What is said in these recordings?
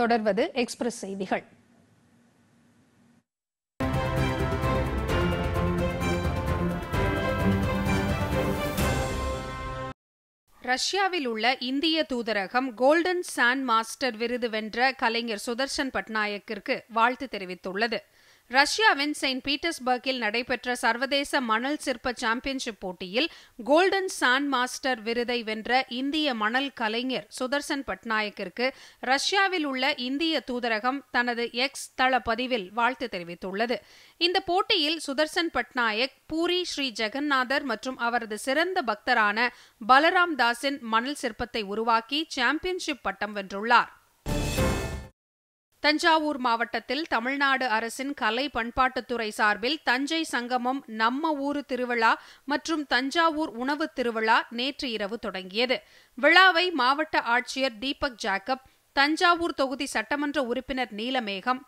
தொடர்வது எக்ஸ்பிரஸ் செய்திகள் ரஷ்யாவில் உள்ள இந்திய தூதரகம் கோல்டன் சாண்ட் மாஸ்டர் விருது வென்ற கலைஞர் சுதர்ஷன் பட்நாயக்கிற்கு வாழ்த்து தெரிவித்துள்ளது ரஷ்யாவின் செயின்ட் பீட்டர்ஸ்பர்க்கில் நடைபெற்ற சர்வதேச மணல் சிற்ப சாம்பியன்ஷிப் போட்டியில் கோல்டன் சாண்ட் மாஸ்டர் விருதை வென்ற இந்திய மணல் கலைஞர் சுதர்சன் பட்நாயக்கிற்கு ரஷ்யாவில் உள்ள இந்திய தூதரகம் தனது எக்ஸ் தள பதிவில் வாழ்த்து தெரிவித்துள்ளது இந்த போட்டியில் சுதர்சன் பட்நாயக் பூரி ஸ்ரீ ஜெகநாதர் மற்றும் அவரது சிறந்த பக்தரான பலராம் தாஸின் மணல் சிற்பத்தை உருவாக்கி சாம்பியன்ஷிப் பட்டம் வென்றுள்ளார் தஞ்சாவூர் மாவட்டத்தில் தமிழ்நாடு அரசின் கலை பண்பாட்டுத்துறை சார்பில் தஞ்சை சங்கமம் நம்ம ஊரு திருவிழா மற்றும் தஞ்சாவூர் உணவு திருவிழா நேற்று இரவு தொடங்கியது விழாவை மாவட்ட ஆட்சியர் தீபக் ஜாக்கப் தஞ்சாவூர் தொகுதி சட்டமன்ற உறுப்பினர் நீலமேகம்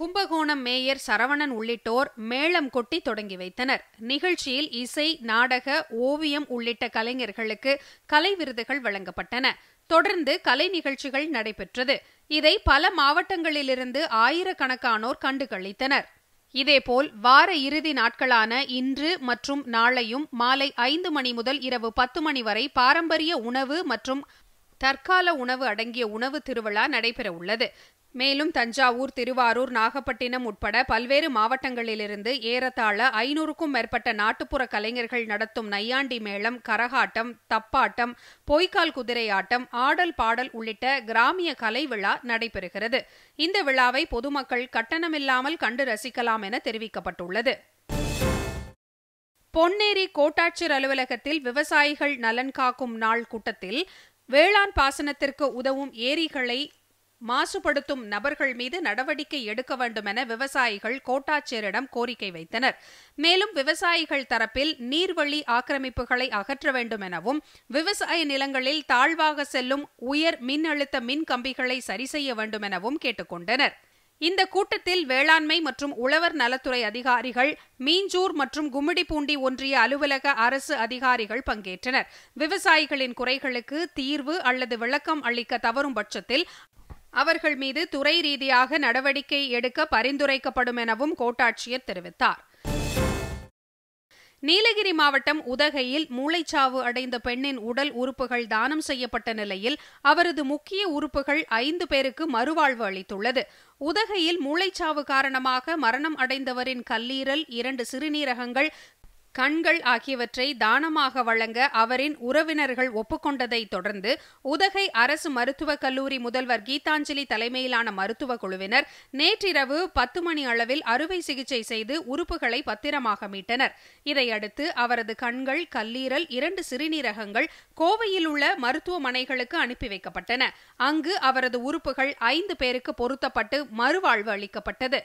கும்பகோணம் மேயர் சரவணன் உள்ளிட்டோர் மேளம் கொட்டி தொடங்கி வைத்தனர் நிகழ்ச்சியில் இசை நாடக ஓவியம் உள்ளிட்ட கலைஞர்களுக்கு கலை விருதுகள் வழங்கப்பட்டன தொடர்ந்து கலை நிகழ்ச்சிகள் நடைபெற்றது இதை பல மாவட்டங்களிலிருந்து ஆயிரக்கணக்கானோர் கண்டுகளித்தனர் இதேபோல் வார இறுதி நாட்களான இன்று மற்றும் நாளையும் மாலை ஐந்து மணி முதல் இரவு பத்து மணி வரை பாரம்பரிய உணவு மற்றும் தற்கால உணவு அடங்கிய உணவு திருவிழா நடைபெறவுள்ளது மேலும் தஞ்சாவூர் திருவாரூர் நாகப்பட்டினம் உட்பட பல்வேறு மாவட்டங்களிலிருந்து ஏறத்தாழ ஐநூறுக்கும் மேற்பட்ட நாட்டுப்புற கலைஞர்கள் நடத்தும் நையாண்டி மேளம் கரகாட்டம் தப்பாட்டம் பொய்க்கால் குதிரை ஆடல் பாடல் உள்ளிட்ட கிராமிய கலை விழா நடைபெறுகிறது இந்த விழாவை பொதுமக்கள் கட்டணமில்லாமல் கண்டு ரசிக்கலாம் என தெரிவிக்கப்பட்டுள்ளது பொன்னேரி கோட்டாட்சியர் அலுவலகத்தில் விவசாயிகள் நலன் காக்கும் நாள் கூட்டத்தில் வேளாண் பாசனத்திற்கு உதவும் ஏரிகளை மாசுபடுத்தும் நபர்கள் மீது நடவடிக்கை எடுக்க வேண்டும் என விவசாயிகள் கோட்டாட்சியரிடம் கோரிக்கை வைத்தனர் மேலும் விவசாயிகள் தரப்பில் நீர்வழி ஆக்கிரமிப்புகளை அகற்ற வேண்டும் எனவும் விவசாய நிலங்களில் தாழ்வாக செல்லும் உயர் மின்னழுத்த மின் கம்பிகளை சரி செய்ய வேண்டும் எனவும் கேட்டுக்கொண்டனர் இந்த கூட்டத்தில் வேளாண்மை மற்றும் உழவர் நலத்துறை அதிகாரிகள் மீஞ்சூர் மற்றும் கும்மிடிப்பூண்டி ஒன்றிய அலுவலக அரசு அதிகாரிகள் பங்கேற்றனர் விவசாயிகளின் குறைகளுக்கு தீர்வு அல்லது விளக்கம் அளிக்க தவறும் பட்சத்தில் அவர்கள் மீது துறை ரீதியாக நடவடிக்கை எடுக்க பரிந்துரைக்கப்படும் எனவும் கோட்டாட்சியர் தெரிவித்தார் நீலகிரி மாவட்டம் உதகையில் மூளைச்சாவு அடைந்த பெண்ணின் உடல் உறுப்புகள் தானம் செய்யப்பட்ட நிலையில் அவரது முக்கிய உறுப்புகள் ஐந்து பேருக்கு மறுவாழ்வு அளித்துள்ளது உதகையில் மூளைச்சாவு காரணமாக மரணம் அடைந்தவரின் கல்லீரல் இரண்டு சிறுநீரகங்கள் கண்கள் ஆகியவற்றை தானமாக வழங்க அவரின் உறவினர்கள் ஒப்புக்கொண்டதை தொடர்ந்து உதகை அரசு மருத்துவக் கல்லூரி முதல்வர் கீதாஞ்சலி தலைமையிலான மருத்துவ குழுவினர் நேற்றிரவு பத்து மணி அளவில் அறுவை சிகிச்சை செய்து உறுப்புகளை பத்திரமாக மீட்டனர் இதையடுத்து அவரது கண்கள் கல்லீரல் இரண்டு சிறுநீரகங்கள் கோவையில் உள்ள மருத்துவமனைகளுக்கு அனுப்பி வைக்கப்பட்டன அங்கு அவரது உறுப்புகள் ஐந்து பேருக்கு பொருத்தப்பட்டு மறுவாழ்வு அளிக்கப்பட்டது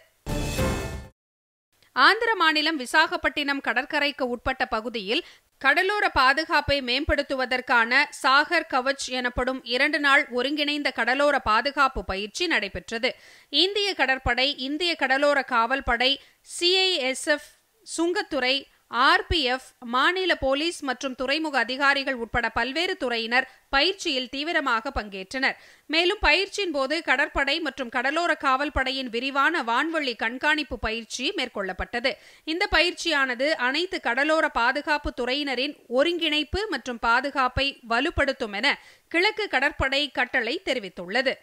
ஆந்திர மாநிலம் விசாகப்பட்டினம் கடற்கரைக்கு உட்பட்ட பகுதியில் கடலோர பாதுகாப்பை மேம்படுத்துவதற்கான சாகர் கவச் எனப்படும் இரண்டு நாள் ஒருங்கிணைந்த கடலோர பாதுகாப்பு பயிற்சி நடைபெற்றது இந்திய கடற்படை இந்திய கடலோர காவல்படை சிஐஎஸ்எஃப் சுங்கத்துறை ஆர்பிஎஃப் மாநில போலீஸ் மற்றும் துறைமுக அதிகாரிகள் உட்பட பல்வேறு துறையினர் பயிற்சியில் தீவிரமாக பங்கேற்றனர் மேலும் பயிற்சியின் போது கடற்படை மற்றும் கடலோர காவல் படையின் விரிவான வான்வழி கண்காணிப்பு பயிற்சி மேற்கொள்ளப்பட்டது இந்த பயிற்சியானது அனைத்து கடலோர பாதுகாப்பு துறையினரின் ஒருங்கிணைப்பு மற்றும் பாதுகாப்பை வலுப்படுத்தும் என கிழக்கு கடற்படை கட்டளை தெரிவித்துள்ளது